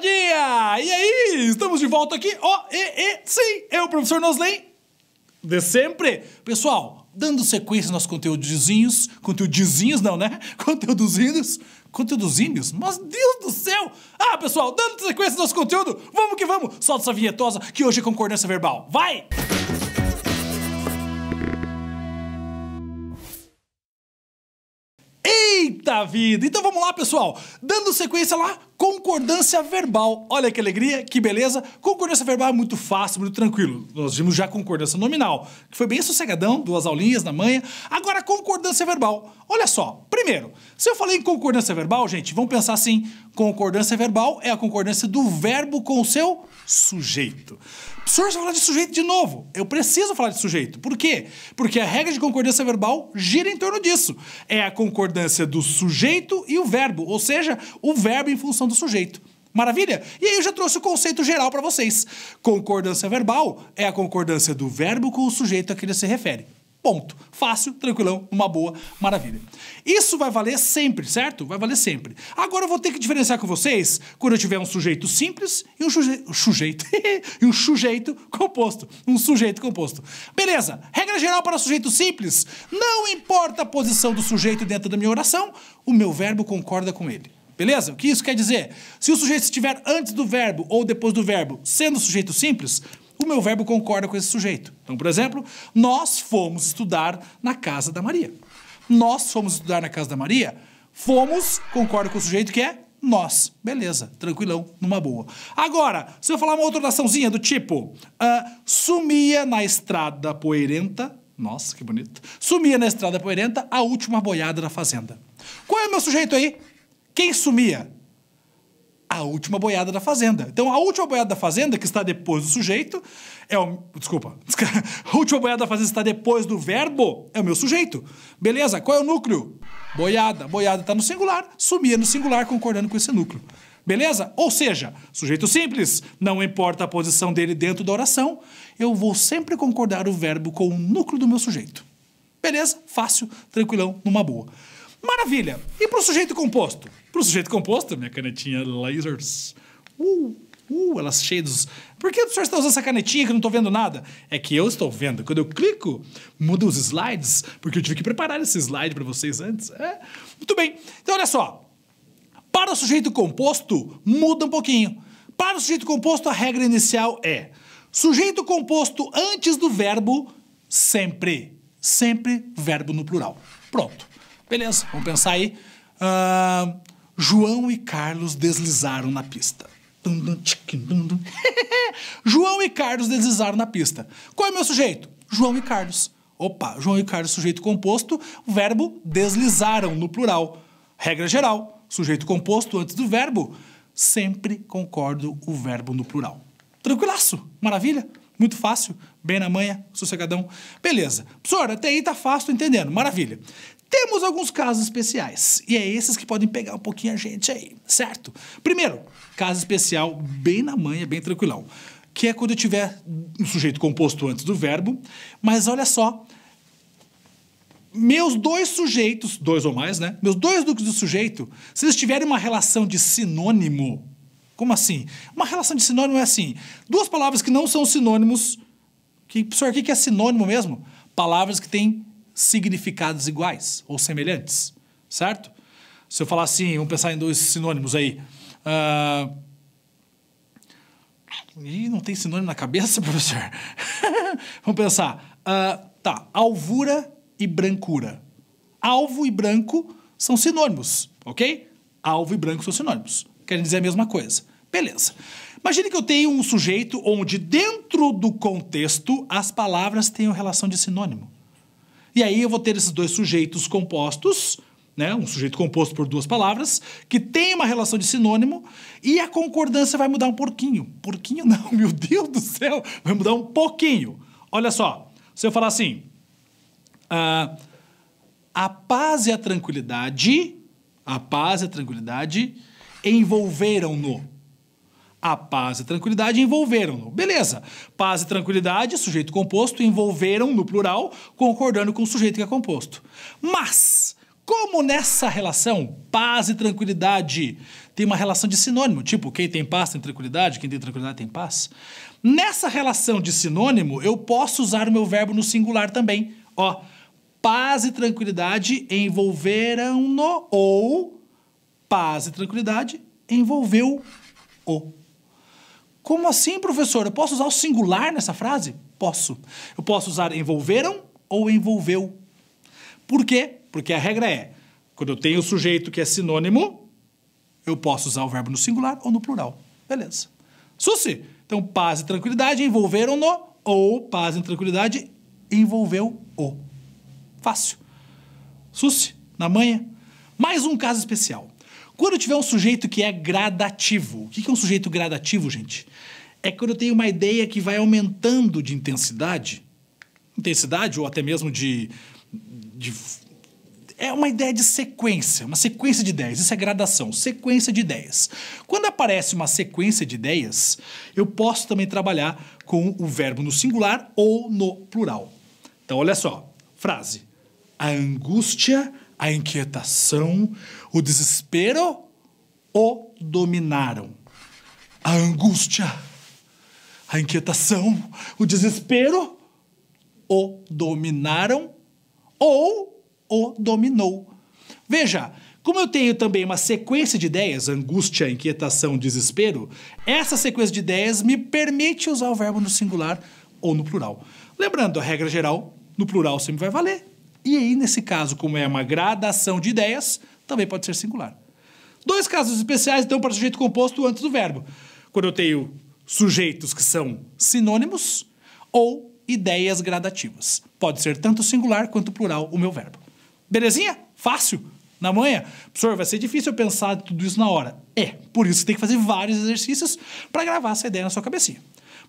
E aí? Estamos de volta aqui. Ó, oh, e, e, sim, eu, professor Nosley, de sempre. Pessoal, dando sequência aos nossos conteúdozinhos, conteúdozinhos não, né? Conteúdozinhos, conteúdozinhos? Mas Deus do céu! Ah, pessoal, dando sequência aos nosso conteúdo, vamos que vamos! Solta essa vinhetosa que hoje é concordância verbal. Vai! Eita vida! Então vamos lá, pessoal. Dando sequência lá concordância verbal. Olha que alegria, que beleza. Concordância verbal é muito fácil, muito tranquilo. Nós vimos já concordância nominal, que foi bem sossegadão, duas aulinhas na manhã. Agora, concordância verbal. Olha só, primeiro, se eu falei em concordância verbal, gente, vamos pensar assim: concordância verbal é a concordância do verbo com o seu sujeito. Professor, você falar de sujeito de novo. Eu preciso falar de sujeito. Por quê? Porque a regra de concordância verbal gira em torno disso. É a concordância do sujeito e o verbo, ou seja, o verbo em função do do sujeito. Maravilha? E aí eu já trouxe o conceito geral para vocês. Concordância verbal é a concordância do verbo com o sujeito a que ele se refere. Ponto. Fácil, tranquilão, uma boa, maravilha. Isso vai valer sempre, certo? Vai valer sempre. Agora eu vou ter que diferenciar com vocês quando eu tiver um sujeito simples e um sujeito. e um sujeito composto. Um sujeito composto. Beleza. Regra geral para sujeito simples: não importa a posição do sujeito dentro da minha oração, o meu verbo concorda com ele. Beleza? O que isso quer dizer? Se o sujeito estiver antes do verbo ou depois do verbo, sendo sujeito simples, o meu verbo concorda com esse sujeito. Então, por exemplo, nós fomos estudar na casa da Maria. Nós fomos estudar na casa da Maria. Fomos concorda com o sujeito que é nós. Beleza, tranquilão, numa boa. Agora, se eu falar uma outra oraçãozinha do tipo: uh, sumia na estrada poeirenta. Nossa, que bonito. Sumia na estrada poeirenta a última boiada da fazenda. Qual é o meu sujeito aí? Quem sumia? A última boiada da fazenda. Então, a última boiada da fazenda, que está depois do sujeito, é o. Desculpa. A última boiada da fazenda está depois do verbo, é o meu sujeito. Beleza? Qual é o núcleo? Boiada. Boiada está no singular, sumia no singular, concordando com esse núcleo. Beleza? Ou seja, sujeito simples, não importa a posição dele dentro da oração, eu vou sempre concordar o verbo com o núcleo do meu sujeito. Beleza? Fácil, tranquilão, numa boa. Maravilha. E para o sujeito composto? Para o sujeito composto, minha canetinha lasers. Uh, uh, elas cheias dos... Por que o senhor está usando essa canetinha que eu não estou vendo nada? É que eu estou vendo. Quando eu clico, muda os slides, porque eu tive que preparar esse slide para vocês antes. É? Muito bem. Então, olha só. Para o sujeito composto, muda um pouquinho. Para o sujeito composto, a regra inicial é sujeito composto antes do verbo, sempre. Sempre verbo no plural. Pronto. Beleza, vamos pensar aí. Uh, João e Carlos deslizaram na pista. João e Carlos deslizaram na pista. Qual é o meu sujeito? João e Carlos. Opa, João e Carlos, sujeito composto, verbo deslizaram no plural. Regra geral, sujeito composto antes do verbo, sempre concordo o verbo no plural. Tranquilaço, maravilha? Muito fácil, bem na manha, sossegadão. Beleza. Professor, até aí tá fácil, tô entendendo. Maravilha. Temos alguns casos especiais, e é esses que podem pegar um pouquinho a gente aí, certo? Primeiro, caso especial bem na manha, bem tranquilão, que é quando eu tiver um sujeito composto antes do verbo, mas olha só, meus dois sujeitos, dois ou mais, né? Meus dois núcleos do sujeito, se eles tiverem uma relação de sinônimo, como assim? Uma relação de sinônimo é assim: duas palavras que não são sinônimos. Que, professor, o que é sinônimo mesmo? Palavras que têm significados iguais ou semelhantes, certo? Se eu falar assim, vamos pensar em dois sinônimos aí. Uh... Ih, não tem sinônimo na cabeça, professor? vamos pensar. Uh, tá, alvura e brancura. Alvo e branco são sinônimos, ok? Alvo e branco são sinônimos. Querem dizer a mesma coisa. Beleza. Imagine que eu tenho um sujeito onde, dentro do contexto, as palavras têm relação de sinônimo. E aí eu vou ter esses dois sujeitos compostos, né? um sujeito composto por duas palavras, que tem uma relação de sinônimo, e a concordância vai mudar um pouquinho. Porquinho não, meu Deus do céu! Vai mudar um pouquinho. Olha só, se eu falar assim. Uh, a paz e a tranquilidade, a paz e a tranquilidade envolveram-no. A paz e tranquilidade envolveram-no. Beleza. Paz e tranquilidade, sujeito composto, envolveram no plural, concordando com o sujeito que é composto. Mas, como nessa relação, paz e tranquilidade tem uma relação de sinônimo, tipo quem tem paz tem tranquilidade, quem tem tranquilidade tem paz. Nessa relação de sinônimo, eu posso usar o meu verbo no singular também. Ó, paz e tranquilidade envolveram-no ou paz e tranquilidade envolveu o. Como assim, professor? Eu posso usar o singular nessa frase? Posso. Eu posso usar envolveram ou envolveu. Por quê? Porque a regra é: quando eu tenho o sujeito que é sinônimo, eu posso usar o verbo no singular ou no plural. Beleza. Susse. então paz e tranquilidade envolveram-no ou paz e tranquilidade envolveu-o. Fácil. Susse. na manhã. Mais um caso especial. Quando eu tiver um sujeito que é gradativo, o que é um sujeito gradativo, gente? É quando eu tenho uma ideia que vai aumentando de intensidade, intensidade ou até mesmo de, de é uma ideia de sequência, uma sequência de ideias. Isso é gradação, sequência de ideias. Quando aparece uma sequência de ideias, eu posso também trabalhar com o verbo no singular ou no plural. Então, olha só, frase. A angústia a inquietação, o desespero o dominaram. A angústia, a inquietação, o desespero o dominaram ou o dominou. Veja, como eu tenho também uma sequência de ideias, angústia, inquietação, desespero, essa sequência de ideias me permite usar o verbo no singular ou no plural. Lembrando, a regra geral, no plural sempre vai valer. E aí, nesse caso, como é uma gradação de ideias, também pode ser singular. Dois casos especiais, então, para sujeito composto antes do verbo. Quando eu tenho sujeitos que são sinônimos ou ideias gradativas. Pode ser tanto singular quanto plural o meu verbo. Belezinha? Fácil? Na manhã? Professor, vai ser difícil eu pensar tudo isso na hora. É, por isso tem que fazer vários exercícios para gravar essa ideia na sua cabecinha.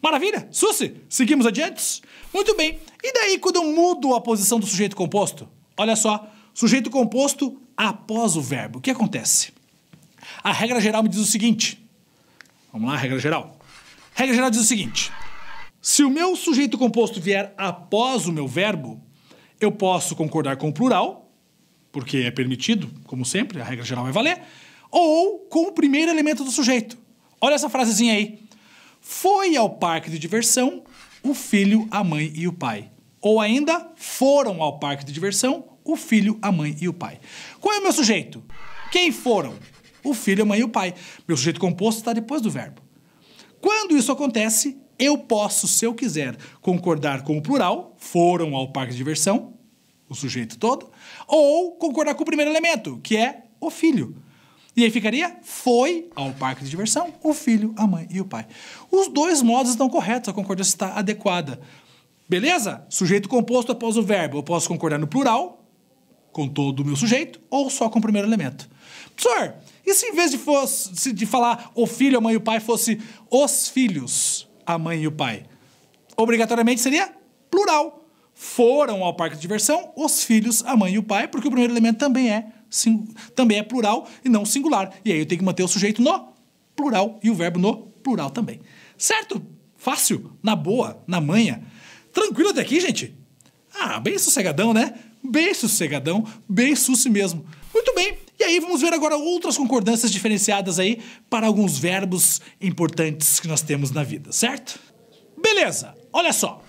Maravilha? Susi, seguimos adiante? Muito bem. E daí quando eu mudo a posição do sujeito composto? Olha só, sujeito composto após o verbo. O que acontece? A regra geral me diz o seguinte. Vamos lá, regra geral. Regra geral diz o seguinte: se o meu sujeito composto vier após o meu verbo, eu posso concordar com o plural, porque é permitido, como sempre, a regra geral vai valer, ou com o primeiro elemento do sujeito. Olha essa frasezinha aí foi ao parque de diversão o filho, a mãe e o pai. Ou ainda, foram ao parque de diversão o filho, a mãe e o pai. Qual é o meu sujeito? Quem foram? O filho, a mãe e o pai. Meu sujeito composto está depois do verbo. Quando isso acontece, eu posso, se eu quiser, concordar com o plural, foram ao parque de diversão, o sujeito todo, ou concordar com o primeiro elemento, que é o filho. E aí ficaria foi ao parque de diversão o filho, a mãe e o pai. Os dois modos estão corretos, a concordância está adequada. Beleza? Sujeito composto após o verbo. Eu posso concordar no plural, com todo o meu sujeito, ou só com o primeiro elemento. Professor, e se em vez de, fosse, de falar o filho, a mãe e o pai, fosse os filhos, a mãe e o pai? Obrigatoriamente seria plural. Foram ao parque de diversão os filhos, a mãe e o pai, porque o primeiro elemento também é sing... também é plural e não singular. E aí eu tenho que manter o sujeito no plural e o verbo no plural também. Certo? Fácil, na boa, na manha. Tranquilo até aqui, gente? Ah, bem sossegadão, né? Bem sossegadão, bem sussi mesmo. Muito bem, e aí vamos ver agora outras concordâncias diferenciadas aí para alguns verbos importantes que nós temos na vida, certo? Beleza, olha só.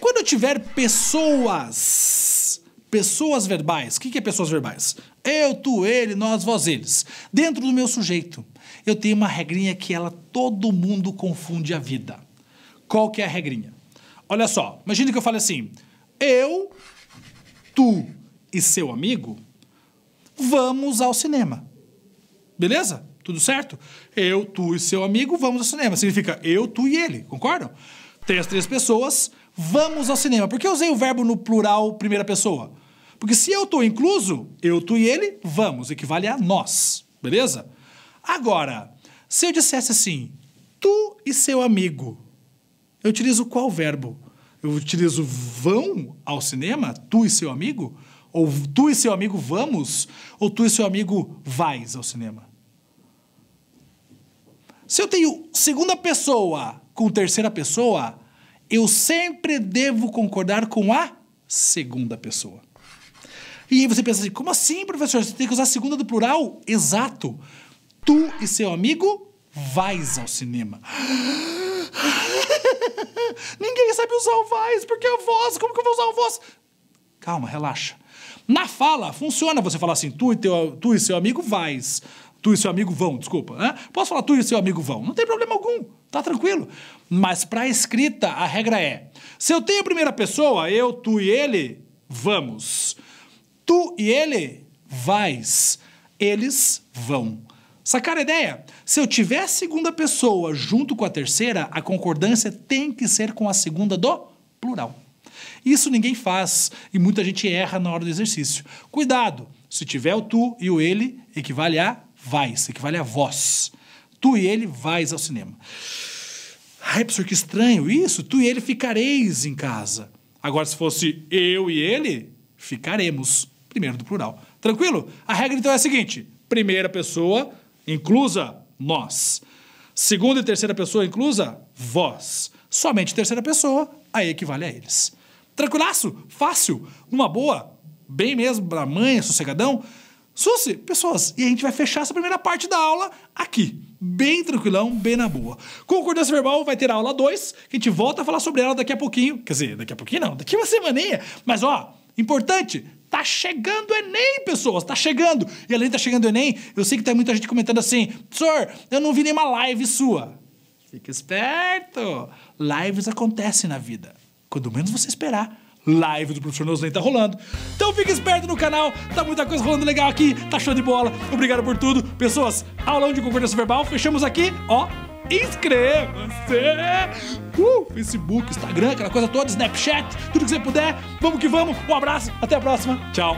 Quando eu tiver pessoas, pessoas verbais, o que, que é pessoas verbais? Eu, tu, ele, nós, vós, eles. Dentro do meu sujeito, eu tenho uma regrinha que ela todo mundo confunde a vida. Qual que é a regrinha? Olha só, imagina que eu fale assim: eu, tu e seu amigo vamos ao cinema. Beleza? Tudo certo? Eu, tu e seu amigo vamos ao cinema. Significa eu, tu e ele, concordam? Tem as três pessoas, vamos ao cinema. Por que eu usei o verbo no plural primeira pessoa? Porque se eu estou incluso, eu, tu e ele, vamos, equivale a nós, beleza? Agora, se eu dissesse assim, tu e seu amigo, eu utilizo qual verbo? Eu utilizo vão ao cinema, tu e seu amigo? Ou tu e seu amigo vamos? Ou tu e seu amigo vais ao cinema? Se eu tenho segunda pessoa com terceira pessoa, eu sempre devo concordar com a segunda pessoa. E aí você pensa assim, como assim, professor? Você tem que usar a segunda do plural? Exato. Tu e seu amigo vais ao cinema. Ninguém sabe usar o vais, porque é a voz, como que eu vou usar o voz? Calma, relaxa. Na fala, funciona você falar assim, tu e, teu, tu e seu amigo vais. Tu e seu amigo vão, desculpa. Né? Posso falar tu e seu amigo vão? Não tem problema algum, tá tranquilo. Mas para escrita, a regra é: se eu tenho a primeira pessoa, eu, tu e ele, vamos. Tu e ele vais. Eles vão. Sacar é a ideia? Se eu tiver a segunda pessoa junto com a terceira, a concordância tem que ser com a segunda do plural. Isso ninguém faz e muita gente erra na hora do exercício. Cuidado! Se tiver o tu e o ele, equivale a vais, equivale a vós. Tu e ele vais ao cinema. Ai, professor, que estranho isso. Tu e ele ficareis em casa. Agora, se fosse eu e ele, ficaremos primeiro do plural. Tranquilo? A regra então é a seguinte: primeira pessoa inclusa nós. Segunda e terceira pessoa inclusa vós. Somente terceira pessoa, aí equivale a eles. Tranquilaço, fácil, numa boa, bem mesmo, pra mãe, sossegadão. Susi, pessoas, e a gente vai fechar essa primeira parte da aula aqui. Bem tranquilão, bem na boa. Concordância verbal vai ter a aula 2, que a gente volta a falar sobre ela daqui a pouquinho. Quer dizer, daqui a pouquinho não, daqui uma semaninha. Mas ó, Importante, tá chegando o Enem, pessoas, tá chegando. E além de tá chegando o Enem, eu sei que tem tá muita gente comentando assim, professor, eu não vi nenhuma live sua. Fica esperto. Lives acontecem na vida. Quando menos você esperar live do Professor Nozlen tá rolando. Então fique esperto no canal, tá muita coisa rolando legal aqui, tá show de bola. Obrigado por tudo. Pessoas, aulão de concordância é verbal, fechamos aqui, ó, inscreva-se! Uh, Facebook, Instagram, aquela coisa toda, Snapchat, tudo que você puder. Vamos que vamos, um abraço, até a próxima, tchau!